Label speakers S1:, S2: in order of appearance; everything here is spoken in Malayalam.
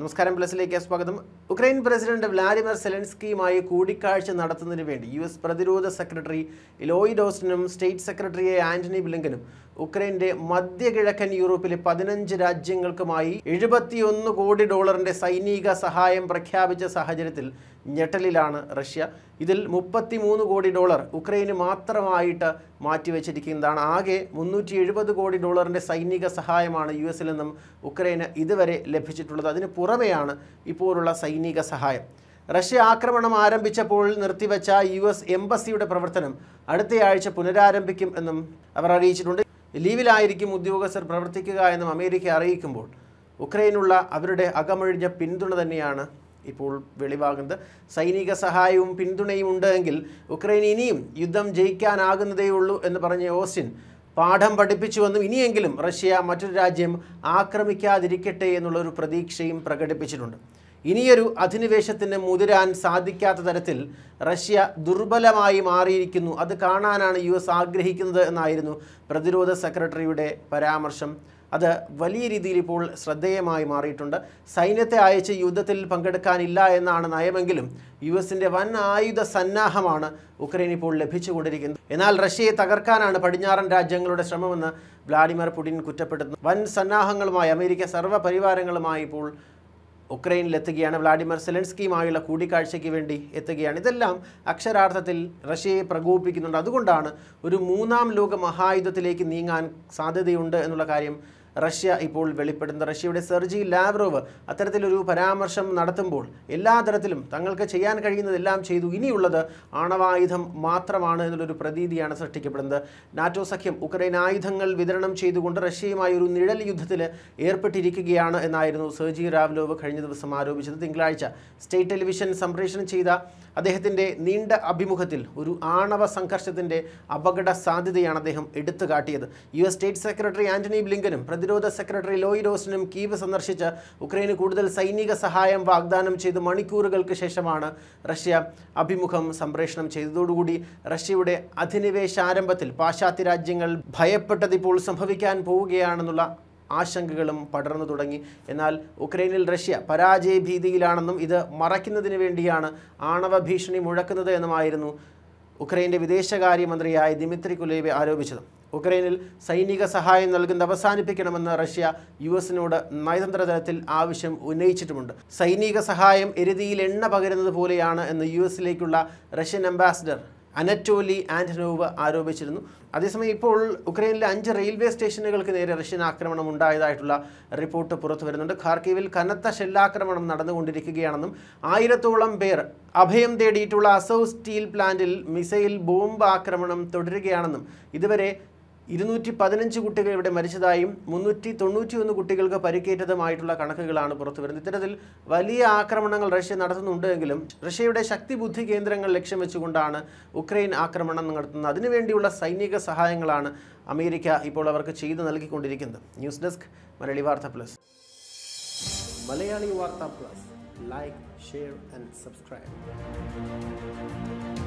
S1: നമസ്കാരം പ്ലസിലേക്ക് സ്വാഗതം ഉക്രൈൻ പ്രസിഡന്റ് വ്ളാഡിമിർ സെലൻസ്കിയുമായി കൂടിക്കാഴ്ച നടത്തുന്നതിന് വേണ്ടി യു എസ് പ്രതിരോധ സെക്രട്ടറി ലോയിഡ് ഓസ്റ്റിനും സ്റ്റേറ്റ് സെക്രട്ടറിയെ ആന്റണി ബ്ലിങ്കനും ഉക്രൈന്റെ മധ്യകിഴക്കൻ യൂറോപ്പിലെ പതിനഞ്ച് രാജ്യങ്ങൾക്കുമായി എഴുപത്തിയൊന്ന് കോടി ഡോളറിന്റെ സൈനിക സഹായം പ്രഖ്യാപിച്ച സാഹചര്യത്തിൽ ഞെട്ടലിലാണ് റഷ്യ ഇതിൽ മുപ്പത്തിമൂന്ന് കോടി ഡോളർ ഉക്രൈന് മാത്രമായിട്ട് മാറ്റിവെച്ചിരിക്കുന്നതാണ് ആകെ മുന്നൂറ്റി എഴുപത് കോടി ഡോളറിൻ്റെ സൈനിക സഹായമാണ് യു എസിൽ നിന്നും ഉക്രൈന് ഇതുവരെ ലഭിച്ചിട്ടുള്ളത് അതിന് പുറമെയാണ് ഇപ്പോഴുള്ള സൈനിക സഹായം റഷ്യ ആക്രമണം ആരംഭിച്ചപ്പോൾ നിർത്തിവെച്ച യു എസ് എംബസിയുടെ പ്രവർത്തനം അടുത്തയാഴ്ച പുനരാരംഭിക്കും എന്നും അവർ അറിയിച്ചിട്ടുണ്ട് ലീവിലായിരിക്കും ഉദ്യോഗസ്ഥർ പ്രവർത്തിക്കുക എന്നും അമേരിക്ക അറിയിക്കുമ്പോൾ ഉക്രൈനുള്ള അവരുടെ അകമൊഴിഞ്ഞ പിന്തുണ തന്നെയാണ് ഇപ്പോൾ വെളിവാകുന്നത് സൈനിക സഹായവും പിന്തുണയും ഉണ്ടെങ്കിൽ ഉക്രൈൻ ഇനിയും യുദ്ധം ജയിക്കാനാകുന്നതേയുള്ളൂ എന്ന് പറഞ്ഞ ഓസിൻ പാഠം പഠിപ്പിച്ചുവെന്നും ഇനിയെങ്കിലും റഷ്യ മറ്റൊരു രാജ്യം ആക്രമിക്കാതിരിക്കട്ടെ എന്നുള്ളൊരു പ്രതീക്ഷയും പ്രകടിപ്പിച്ചിട്ടുണ്ട് ഇനിയൊരു അധിനിവേശത്തിന് മുതിരാൻ സാധിക്കാത്ത തരത്തിൽ റഷ്യ ദുർബലമായി മാറിയിരിക്കുന്നു അത് കാണാനാണ് യു എസ് ആഗ്രഹിക്കുന്നത് എന്നായിരുന്നു പ്രതിരോധ സെക്രട്ടറിയുടെ പരാമർശം അത് വലിയ രീതിയിൽ ഇപ്പോൾ ശ്രദ്ധേയമായി മാറിയിട്ടുണ്ട് സൈന്യത്തെ അയച്ച് യുദ്ധത്തിൽ പങ്കെടുക്കാനില്ല എന്നാണ് നയമെങ്കിലും യു എസിൻ്റെ വൻ ആയുധ സന്നാഹമാണ് ഉക്രൈൻ ഇപ്പോൾ ലഭിച്ചുകൊണ്ടിരിക്കുന്നത് എന്നാൽ റഷ്യയെ തകർക്കാനാണ് പടിഞ്ഞാറൻ രാജ്യങ്ങളുടെ ശ്രമമെന്ന് വ്ളാഡിമിർ പുടിൻ കുറ്റപ്പെടുത്തുന്നു വൻ സന്നാഹങ്ങളുമായി അമേരിക്ക സർവ്വപരിവാരങ്ങളുമായി ഇപ്പോൾ ഉക്രൈനിൽ എത്തുകയാണ് വ്ളാഡിമിർ സെലൻസ്കിയുമായുള്ള കൂടിക്കാഴ്ചയ്ക്ക് വേണ്ടി എത്തുകയാണ് ഇതെല്ലാം അക്ഷരാർത്ഥത്തിൽ റഷ്യയെ പ്രകോപിപ്പിക്കുന്നുണ്ട് അതുകൊണ്ടാണ് ഒരു മൂന്നാം ലോക മഹായുദ്ധത്തിലേക്ക് നീങ്ങാൻ സാധ്യതയുണ്ട് എന്നുള്ള കാര്യം റഷ്യ ഇപ്പോൾ വെളിപ്പെടുന്നത് റഷ്യയുടെ സെർജി ലാവ്രോവ് അത്തരത്തിലൊരു പരാമർശം നടത്തുമ്പോൾ എല്ലാ തരത്തിലും തങ്ങൾക്ക് ചെയ്യാൻ കഴിയുന്നതെല്ലാം ചെയ്തു ഇനിയുള്ളത് ആണവായുധം മാത്രമാണ് എന്നുള്ളൊരു പ്രതീതിയാണ് സൃഷ്ടിക്കപ്പെടുന്നത് നാറ്റോ സഖ്യം ഉക്രൈൻ ആയുധങ്ങൾ വിതരണം ചെയ്തുകൊണ്ട് റഷ്യയുമായി ഒരു നിഴൽ യുദ്ധത്തിൽ ഏർപ്പെട്ടിരിക്കുകയാണ് എന്നായിരുന്നു സെർജി റാവ്ലോവ് കഴിഞ്ഞ ദിവസം ആരോപിച്ചത് തിങ്കളാഴ്ച സ്റ്റേറ്റ് ടെലിവിഷൻ സംപ്രേഷണം ചെയ്ത അദ്ദേഹത്തിൻ്റെ നീണ്ട അഭിമുഖത്തിൽ ഒരു ആണവ സംഘർഷത്തിൻ്റെ അപകട സാധ്യതയാണ് അദ്ദേഹം എടുത്തു കാട്ടിയത് U S state secretary Antony ബ്ലിങ്കനും പ്രതി പ്രതിരോധ സെക്രട്ടറി ലോയി റോസിനും കീവ് സന്ദർശിച്ച് ഉക്രൈന് കൂടുതൽ സൈനിക സഹായം വാഗ്ദാനം ചെയ്ത് മണിക്കൂറുകൾക്ക് ശേഷമാണ് റഷ്യ അഭിമുഖം സംപ്രേഷണം ചെയ്തതോടുകൂടി റഷ്യയുടെ അധിനിവേശ ആരംഭത്തിൽ പാശ്ചാത്യ രാജ്യങ്ങൾ ഇപ്പോൾ സംഭവിക്കാൻ പോവുകയാണെന്നുള്ള ആശങ്കകളും പടർന്നു തുടങ്ങി എന്നാൽ ഉക്രൈനിൽ റഷ്യ പരാജയ ഭീതിയിലാണെന്നും ഇത് മറയ്ക്കുന്നതിന് വേണ്ടിയാണ് ആണവ ഭീഷണി മുഴക്കുന്നത് എന്നുമായിരുന്നു ഉക്രൈൻ്റെ വിദേശകാര്യമന്ത്രിയായ ദിമിത്രി കുലേബെ ആരോപിച്ചത് ഉക്രൈനിൽ സൈനിക സഹായം നൽകുന്നത് അവസാനിപ്പിക്കണമെന്ന് റഷ്യ യു എസിനോട് നയതന്ത്ര തലത്തിൽ ആവശ്യം ഉന്നയിച്ചിട്ടുമുണ്ട് സൈനിക സഹായം എരുതിയിൽ എണ്ണ പകരുന്നത് പോലെയാണ് എന്ന് യു എസിലേക്കുള്ള റഷ്യൻ അംബാസിഡർ അനറ്റോലി ആന്റനോവ് ആരോപിച്ചിരുന്നു അതേസമയം ഇപ്പോൾ ഉക്രൈനിലെ അഞ്ച് റെയിൽവേ സ്റ്റേഷനുകൾക്ക് നേരെ റഷ്യൻ ആക്രമണം ഉണ്ടായതായിട്ടുള്ള റിപ്പോർട്ട് പുറത്തു വരുന്നുണ്ട് ഖാർക്കീവിൽ കനത്ത ഷെല്ലാക്രമണം നടന്നുകൊണ്ടിരിക്കുകയാണെന്നും ആയിരത്തോളം പേർ അഭയം തേടിയിട്ടുള്ള അസോ സ്റ്റീൽ പ്ലാന്റിൽ മിസൈൽ ബോംബ് ആക്രമണം തുടരുകയാണെന്നും ഇതുവരെ ഇരുന്നൂറ്റി പതിനഞ്ച് കുട്ടികൾ ഇവിടെ മരിച്ചതായും മുന്നൂറ്റി തൊണ്ണൂറ്റി ഒന്ന് കുട്ടികൾക്ക് പരിക്കേറ്റതുമായിട്ടുള്ള കണക്കുകളാണ് പുറത്തുവരുന്നത് ഇത്തരത്തിൽ വലിയ ആക്രമണങ്ങൾ റഷ്യ നടത്തുന്നുണ്ടെങ്കിലും റഷ്യയുടെ ശക്തി ബുദ്ധി കേന്ദ്രങ്ങൾ ലക്ഷ്യം വെച്ചുകൊണ്ടാണ് ഉക്രൈൻ ആക്രമണം നടത്തുന്നത് അതിനുവേണ്ടിയുള്ള സൈനിക സഹായങ്ങളാണ് അമേരിക്ക ഇപ്പോൾ അവർക്ക് ചെയ്തു നൽകിക്കൊണ്ടിരിക്കുന്നത് ന്യൂസ് ഡെസ്ക് മലയാളി വാർത്ത പ്ലസ് മലയാളി വാർത്ത plus like share and subscribe